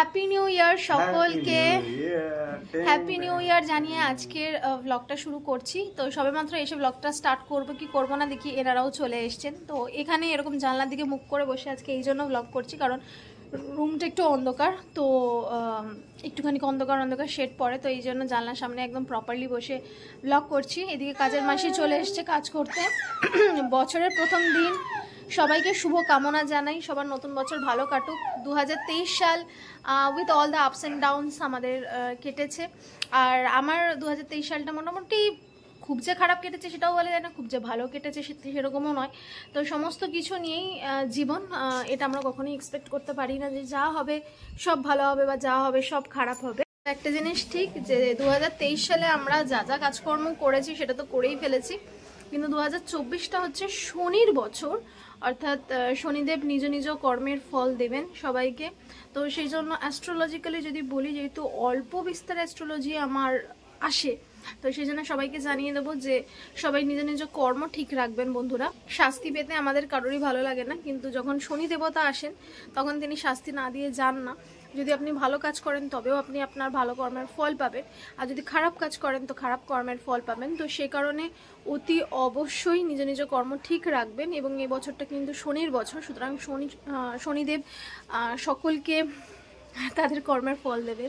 happy new year সকলকে happy new year জানিয়ে আজকের ব্লগটা শুরু করছি তো সবে মাত্র এসে ব্লগটা স্টার্ট করবো কি করবো না দেখি এনারাও চলে এসছেন তো এখানে এরকম জানলার দিকে মুখ করে বসে আজকে এই জন্য ব্লগ করছি কারণ রুমটা একটু অন্ধকার তো একটুখানি অন্ধকার অন্ধকার শেড পরে তো এই জন্য জানলার সামনে একদম প্রপারলি বসে ব্লগ করছি এদিকে কাজের মাসি চলে এসছে কাজ করতে বছরের প্রথম দিন সবাইকে শুভ কামনা জানাই সবার নতুন বছর ভালো কাটুক দু সাল with all the ups and downs আমাদের কেটেছে আর আমার দু সালটা মোটামুটি খুব যে খারাপ কেটেছে সেটাও বলা যায় না খুব যে ভালো কেটেছে সেরকমও নয় তো সমস্ত কিছু নিয়েই জীবন এটা আমরা কখনোই এক্সপেক্ট করতে পারি না যে যা হবে সব ভালো হবে বা যা হবে সব খারাপ হবে একটা জিনিস ঠিক যে দু সালে আমরা যা যা কাজকর্ম করেছি সেটা তো করেই ফেলেছি কিন্তু দু হাজার হচ্ছে শনির বছর অর্থাৎ শনিদেব নিজ নিজ কর্মের ফল দেবেন সবাইকে তো সেই জন্য অ্যাস্ট্রোলজিক্যালি যদি বলি যেহেতু অল্প বিস্তার অ্যাস্ট্রোলজি আমার আসে তো সেই জন্য সবাইকে জানিয়ে দেবো যে সবাই নিজ নিজ কর্ম ঠিক রাখবেন বন্ধুরা শাস্তি পেতে আমাদের কারোরই ভালো লাগে না কিন্তু যখন শনি দেবতা আসেন তখন তিনি শাস্তি না দিয়ে যান না যদি আপনি ভালো কাজ করেন তবেও আপনি আপনার ভালো কর্মের ফল পাবেন আর যদি খারাপ কাজ করেন তো খারাপ কর্মের ফল পাবেন তো সে কারণে অতি অবশ্যই নিজ নিজ কর্ম ঠিক রাখবেন এবং এই বছরটা কিন্তু শনির বছর সুতরাং শনি শনিদেব সকলকে তাদের কর্মের ফল দেবে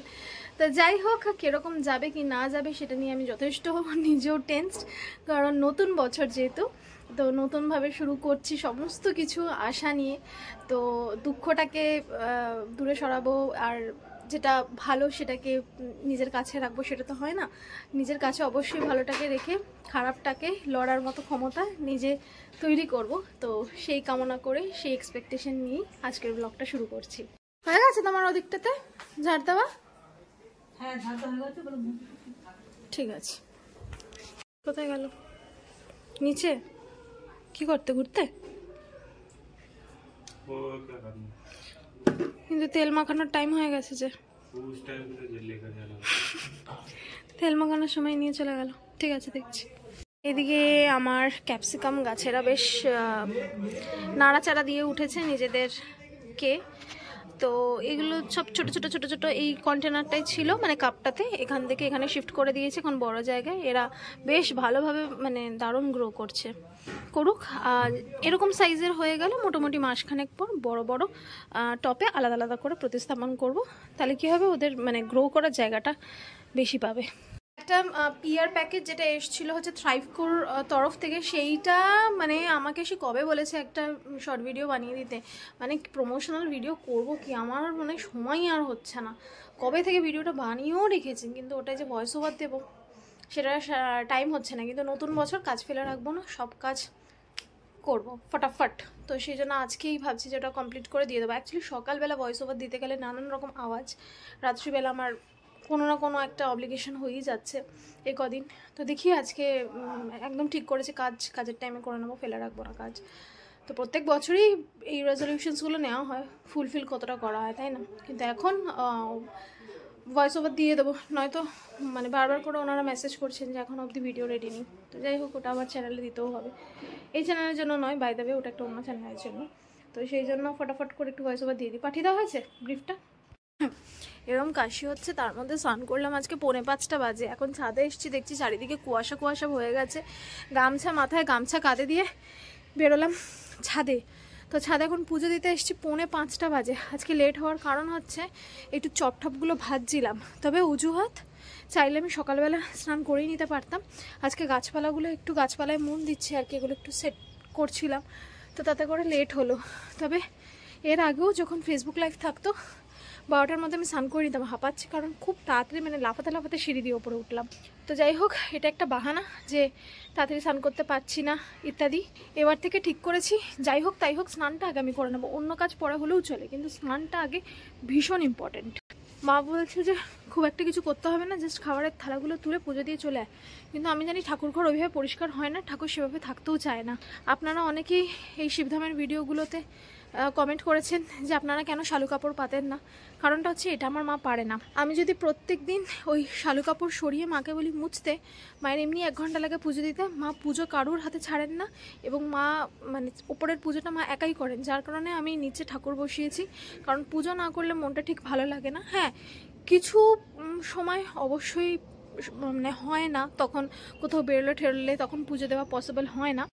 তো যাই হোক কীরকম যাবে কি না যাবে সেটা নিয়ে আমি যথেষ্ট নিজেও টেন্সড কারণ নতুন বছর যেহেতু তো নতুনভাবে শুরু করছি সমস্ত কিছু আশা নিয়ে তো দুঃখটাকে দূরে সরাবো আর যেটা ভালো সেটাকে নিজের কাছে রাখবো সেটা তো হয় না নিজের কাছে অবশ্যই ভালোটাকে রেখে খারাপটাকে লড়ার মতো ক্ষমতা নিজে তৈরি করব তো সেই কামনা করে সেই এক্সপেকটেশন নিয়ে আজকের ব্লগটা শুরু করছি হয়ে গেছে তোমার ওদিকটাতে ঝাড় দেওয়া হ্যাঁ, ঠিক আছে কোথায় গেল নিচে কি করতে ঘুরতে কিন্তু তেল মাখানোর টাইম হয়ে গেছে যে তেল মাখানোর সময় নিয়ে চলে গেল ঠিক আছে দেখছি এদিকে আমার ক্যাপসিকাম গাছেরা বেশ নাড়াচাড়া দিয়ে উঠেছে নিজেদেরকে তো এগুলো সব ছোট ছোট ছোট ছোট এই কন্টেনারটাই ছিল মানে কাপটাতে এখান থেকে এখানে শিফট করে দিয়েছে এখন বড় জায়গায় এরা বেশ ভালোভাবে মানে দারুণ গ্রো করছে করুক আর এরকম সাইজের হয়ে গেলে মোটামুটি মাসখানেক পর বড় বড় টপে আলাদা আলাদা করে প্রতিস্থাপন করব তাহলে কি হবে ওদের মানে গ্রো করার জায়গাটা বেশি পাবে একটা পিয়ার প্যাকেজ যেটা এসছিল হচ্ছে থ্রাইভকোর তরফ থেকে সেইটা মানে আমাকে সে কবে বলেছে একটা শর্ট ভিডিও বানিয়ে দিতে মানে প্রমোশনাল ভিডিও করব কি আমার মানে সময়ই আর হচ্ছে না কবে থেকে ভিডিওটা বানিয়েও রেখেছি কিন্তু ওটাই যে ভয়েস ওভার দেবো সেটা টাইম হচ্ছে না কিন্তু নতুন বছর কাজ ফেলে রাখবো না সব কাজ করব ফটাফট তো সেই জন্য আজকেই ভাবছি যে ওটা কমপ্লিট করে দিয়ে দেবো অ্যাকচুয়ালি সকালবেলা ভয়েস ওভার দিতে গেলে নানান রকম আওয়াজ রাত্রিবেলা আমার কোনো না কোনো একটা অব্লিগেশন হয়েই যাচ্ছে এ কদিন তো দেখি আজকে একদম ঠিক করেছে কাজ কাজের টাইমে করে নেবো ফেলে রাখবো না কাজ তো প্রত্যেক বছরই এই রেজলিউশনসগুলো নেওয়া হয় ফুলফিল কতটা করা হয় তাই না কিন্তু এখন ভয়েস ওভার দিয়ে দেবো নয়তো মানে বারবার করে ওনারা মেসেজ করছেন যে এখন অবধি ভিডিও রেডি নেই তো যাই হোক ওটা আমার চ্যানেলে দিতেও হবে এই চ্যানেলের জন্য নয় বাই দেবে ওটা একটা অন্য চ্যানেলের জন্য তো সেই জন্য ফটাফট করে একটু ভয়েস ওভার দিয়ে দিই পাঠিয়ে দেওয়া হয়েছে ব্রিফটা এরম কাশি হচ্ছে তার মধ্যে স্নান করলাম আজকে পনে পাঁচটা বাজে এখন ছাদে এসছি দেখছি চারিদিকে কুয়াশা কুয়াশা হয়ে গেছে গামছা মাথায় গামছা কাঁধে দিয়ে বেরোলাম ছাদে তো ছাদে এখন পুজো দিতে এসছি পৌনে পাঁচটা বাজে আজকে লেট হওয়ার কারণ হচ্ছে একটু চপঠপগুলো ভাজছিলাম তবে অজুহাত চাইলে আমি সকালবেলা স্নান করেই নিতে পারতাম আজকে গাছপালাগুলো একটু গাছপালায় মন দিচ্ছে আর কি এগুলো একটু সেট করছিলাম তো তাতে করে লেট হলো তবে এর আগেও যখন ফেসবুক লাইভ থাকতো বারোটার মধ্যে আমি স্নান করে নিতাম হাঁপাচ্ছি কারণ খুব তাড়াতাড়ি মানে লাফাতে লাফাতে সিঁড়ি দিয়ে ওপরে উঠলাম তো যাই হোক এটা একটা বাহানা যে তাড়াতাড়ি স্নান করতে পারছি না ইত্যাদি এবার থেকে ঠিক করেছি যাই হোক তাই হোক স্নানটা আগে আমি করে নেবো অন্য কাজ পড়া হলেও চলে কিন্তু স্নানটা আগে ভীষণ ইম্পর্টেন্ট মা বলছে যে খুব একটা কিছু করতে হবে না জাস্ট খাবারের থালাগুলো তুলে পুজো দিয়ে চলে আয় কিন্তু আমি জানি ঠাকুর ঘর ওইভাবে পরিষ্কার হয় না ঠাকুর সেভাবে থাকতেও চায় না আপনারা অনেকেই এই শিবধামের ভিডিওগুলোতে কমেন্ট করেছেন যে আপনারা কেন শালু কাপড় পাতেন না কারণটা হচ্ছে এটা আমার মা পারে না আমি যদি প্রত্যেক দিন ওই শালু কাপড় সরিয়ে মাকে বলি মুছতে মায়ের এমনি এক ঘন্টা লাগে পুজো দিতে মা পুজো কারুর হাতে ছাড়েন না এবং মা মানে ওপরের পুজোটা মা একাই করেন যার কারণে আমি নিচে ঠাকুর বসিয়েছি কারণ পুজো না করলে মনটা ঠিক ভালো লাগে না হ্যাঁ কিছু সময় অবশ্যই মানে হয় না তখন কোথাও বেরোলে ঠেরলে তখন পুজো দেওয়া পসিবল হয় না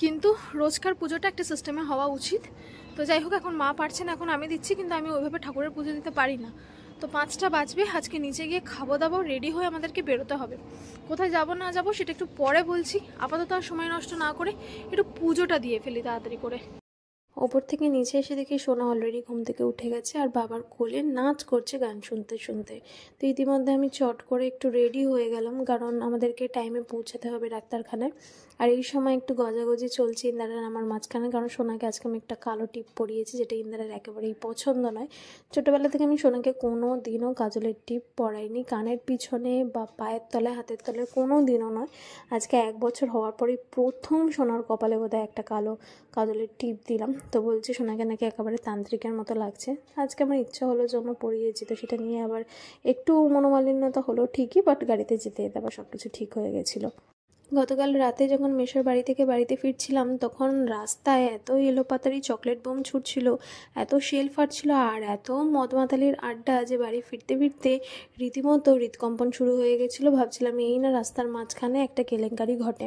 কিন্তু রোজকার পুজোটা একটা সিস্টেমে হওয়া উচিত তো যাই হোক এখন মা পারছে না এখন আমি দিচ্ছি কিন্তু আমি ওইভাবে ঠাকুরের পুজো দিতে পারি না তো পাঁচটা বাজবে আজকে নিচে গিয়ে খাবো দাবো রেডি হয়ে আমাদেরকে বেরোতে হবে কোথায় যাব না যাব সেটা একটু পরে বলছি আপাতত আর সময় নষ্ট না করে একটু পুজোটা দিয়ে ফেলি তাড়াতাড়ি করে ওপর থেকে নিচে এসে দেখি সোনা অলরেডি ঘুম থেকে উঠে গেছে আর বাবার কোলে নাচ করছে গান শুনতে শুনতে তো ইতিমধ্যে আমি চট করে একটু রেডি হয়ে গেলাম কারণ আমাদেরকে টাইমে পৌঁছাতে হবে ডাক্তারখানায় আর এই সময় একটু গজাগজি চলছে ইন্দারার আমার মাঝখানে কারণ সোনাকে আজকে আমি একটা কালো টিপ পরিয়েছি যেটা ইন্দারার একেবারেই পছন্দ নয় ছোটোবেলা থেকে আমি সোনাকে কোনো দিনও কাজলের টিপ পরাইনি কানের পিছনে বা পায়ের তলায় হাতের তলায় কোনো দিনও নয় আজকে এক বছর হওয়ার পরে প্রথম সোনার কপালে বোধহয় একটা কালো কাজলের টিপ দিলাম তো বলছি সোনাকে নাকি একেবারে তান্ত্রিকের মতো লাগছে আজকে আমার ইচ্ছা হলো যে আমরা পড়িয়েছি তো সেটা নিয়ে আবার একটু মনোমালিন্যতা হলো ঠিকই বাট গাড়িতে যেতে যেতে আবার সব কিছু ঠিক হয়ে গেছিলো গতকাল রাতে যখন মেশোর বাড়ি থেকে বাড়িতে ফিরছিলাম তখন রাস্তায় এত এলোপাতারি চকলেট বোম ছুটছিল এত শেল ফাটছিল আর এত মদ মাতালির আড্ডা যে বাড়ি ফিরতে ফিরতে রীতিমতো হৃদকম্পন শুরু হয়ে গেছিলো ভাবছিলাম এই না রাস্তার মাঝখানে একটা কেলেঙ্কারি ঘটে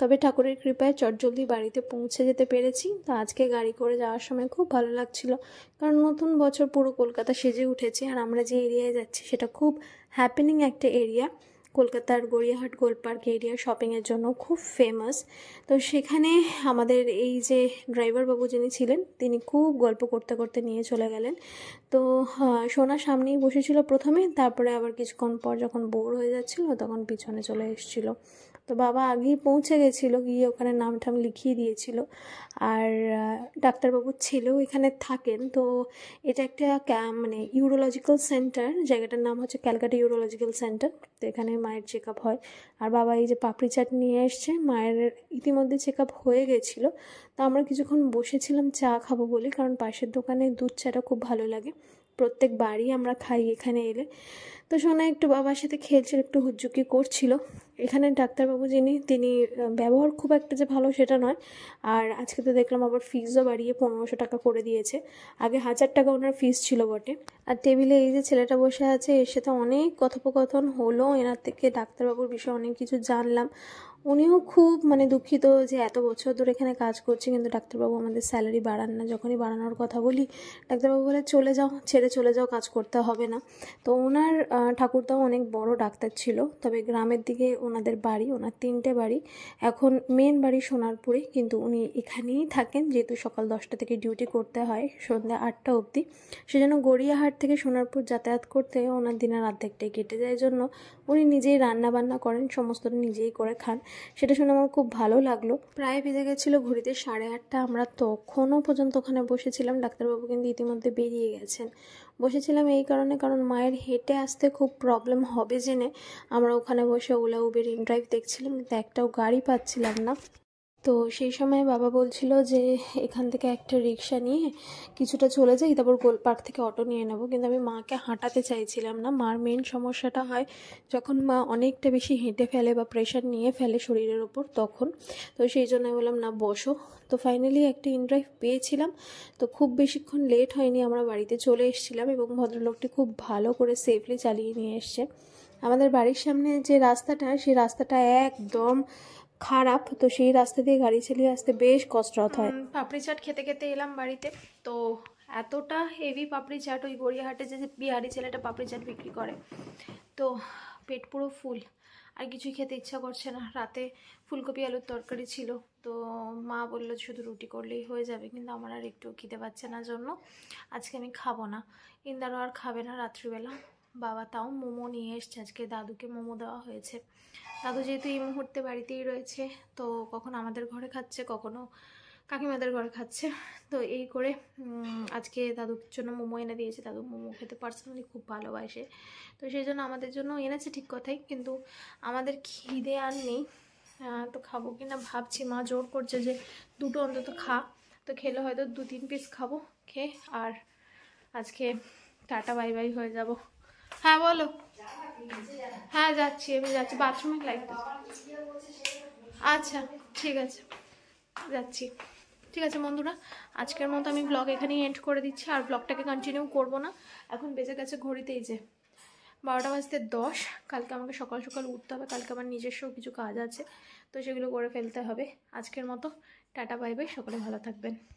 তবে ঠাকুরের কৃপায় চটজলদি বাড়িতে পৌঁছে যেতে পেরেছি তো আজকে গাড়ি করে যাওয়ার সময় খুব ভালো লাগছিল কারণ নতুন বছর পুরো কলকাতা সেজে উঠেছে আর আমরা যে এরিয়ায় যাচ্ছি সেটা খুব হ্যাপেনিং একটা এরিয়া কলকাতার গড়িয়াহাট গোল পার্ক এরিয়া শপিংয়ের জন্য খুব ফেমাস তো সেখানে আমাদের এই যে ড্রাইভার বাবু যিনি ছিলেন তিনি খুব গল্প করতে করতে নিয়ে চলে গেলেন তো সোনা সামনেই বসেছিল প্রথমে তারপরে আবার কিছুক্ষণ পর যখন বোর হয়ে যাচ্ছিল তখন পিছনে চলে এসেছিলো তো বাবা আগেই পৌঁছে গেছিলো গিয়ে ওখানে নাম ঠাম লিখিয়ে দিয়েছিল আর ডাক্তারবাবু ছেলেও এখানে থাকেন তো এটা একটা মানে ইউরোলজিক্যাল সেন্টার জায়গাটার নাম হচ্ছে ক্যালকাটা ইউরোলজিক্যাল সেন্টার তো এখানে মায়ের চেক আপ হয় আর বাবা এই যে পাপড়ি চাট নিয়ে এসছে মায়ের ইতিমধ্যে চেক আপ হয়ে গেছিলো তো আমরা কিছুক্ষণ বসেছিলাম চা খাবো বলে কারণ পাশের দোকানে দুধ চাটা খুব ভালো লাগে প্রত্যেক বাড়ি আমরা খাই এখানে এলে তো সোনা একটু বাবার সাথে খেলছিল একটু হুজুকি করছিল এখানে ডাক্তারবাবু যিনি তিনি ব্যবহার খুব একটা যে ভালো সেটা নয় আর আজকে তো দেখলাম আবার ফিজও বাড়িয়ে পনেরোশো টাকা করে দিয়েছে আগে হাজার টাকা ওনার ফিজ ছিল বটে আর টেবিলে এই যে ছেলেটা বসে আছে এর সাথে অনেক কথোপকথন হলো এনার থেকে ডাক্তারবাবুর বিষয়ে অনেক কিছু জানলাম উনিও খুব মানে দুঃখিত যে এত বছর ধরে এখানে কাজ করছে কিন্তু ডাক্তারবাবু আমাদের স্যালারি বাড়ান না যখনই বাড়ানোর কথা বলি ডাক্তারবাবু বলে চলে যাও ছেড়ে চলে যাও কাজ করতে হবে না তো ওনার ঠাকুরদাও অনেক বড় ডাক্তার ছিল তবে গ্রামের দিকে ওনাদের বাড়ি ওনার তিনটে বাড়ি এখন মেন বাড়ি সোনারপুরে কিন্তু উনি এখানেই থাকেন যেহেতু সকাল দশটা থেকে ডিউটি করতে হয় সন্ধ্যা আটটা অবধি সেজন্য গড়িয়াহাট থেকে সোনারপুর যাতায়াত করতে ওনার দিনের অর্ধেকটাই কেটে যায় জন্য উনি নিজেই রান্না বান্না করেন সমস্তটা নিজেই করে খান সেটা শুনে আমার খুব ভালো লাগলো প্রায় বেজে গেছিলো ঘড়িতে সাড়ে আটটা আমরা তখনও পর্যন্ত ওখানে বসেছিলাম ডাক্তারবাবু কিন্তু ইতিমধ্যে বেরিয়ে গেছেন বসেছিলাম এই কারণে কারণ মায়ের হেঁটে আসতে খুব প্রবলেম হবে জেনে আমরা ওখানে বসে ওলা উবের ড্রাইভ দেখছিলাম কিন্তু একটাও গাড়ি পাচ্ছিলাম না তো সেই সময় বাবা বলছিল যে এখান থেকে একটা রিক্সা নিয়ে কিছুটা চলে যাই তারপর গোলপার্ক থেকে অটো নিয়ে নেব কিন্তু আমি মাকে হাঁটাতে চাইছিলাম না মার মেন সমস্যাটা হয় যখন মা অনেকটা বেশি হেঁটে ফেলে বা প্রেশার নিয়ে ফেলে শরীরের ওপর তখন তো সেই জন্য বললাম না বসো তো ফাইনালি একটা ইনড্রাইভ পেয়েছিলাম তো খুব বেশিক্ষণ লেট হয়নি আমরা বাড়িতে চলে এসেছিলাম এবং ভদ্রলোকটি খুব ভালো করে সেফলি চালিয়ে নিয়ে এসছে আমাদের বাড়ির সামনে যে রাস্তাটা সেই রাস্তাটা একদম খারাপ তো সেই রাস্তা দিয়ে গাড়ি চালিয়ে আসতে বেশ কষ্ট হয় পাপড়ি চাট খেতে খেতে এলাম বাড়িতে তো এতটা হেভি পাপড়ি চাট ওই গড়িয়াহাটে যে বিহারি ছেলেটা পাপড়ি চাট বিক্রি করে তো পেট পুরো ফুল আর কিছুই খেতে ইচ্ছা করছে না রাতে ফুলকপি আলুর তরকারি ছিল তো মা বললো শুধু রুটি করলেই হয়ে যাবে কিন্তু আমার আর একটু খিদে পাচ্ছে না জন্য আজকে আমি খাবো না ইন্দারও আর খাবে না রাত্রিবেলা বাবা তাও মোমো নিয়ে এসছে আজকে দাদুকে মোমো দেওয়া হয়েছে দাদু যেহেতু এই মুহূর্তে বাড়িতেই রয়েছে তো কখন আমাদের ঘরে খাচ্ছে কখনো কাকিমাদের ঘরে খাচ্ছে তো এই করে আজকে দাদুর জন্য মোমো এনে দিয়েছে দাদু মোমো খেতে পার্সোনালি খুব ভালোবাসে তো সেই জন্য আমাদের জন্য এনেছে ঠিক কথাই কিন্তু আমাদের খিদে আর নেই তো খাবো কি না ভাবছি মা জোর করছে যে দুটো অন্তত খা তো খেলে হয়তো দু তিন পিস খাবো খেয়ে আর আজকে টাটা বাই বাই হয়ে যাবো হ্যাঁ বলো হ্যাঁ যাচ্ছি আমি যাচ্ছি বাথরুমে লাগবে আচ্ছা ঠিক আছে যাচ্ছি ঠিক আছে বন্ধুরা আজকের মতো আমি ব্লগ এখানেই এন্ড করে দিচ্ছি আর ব্লগটাকে কন্টিনিউ করব না এখন বেজে গেছে ঘড়িতেই যে বারোটা বাজতে দশ কালকে আমাকে সকাল সকাল উঠতে হবে কালকে আমার নিজস্ব কিছু কাজ আছে তো সেগুলো করে ফেলতে হবে আজকের মতো টাটা বাই বাই সকলে ভালো থাকবেন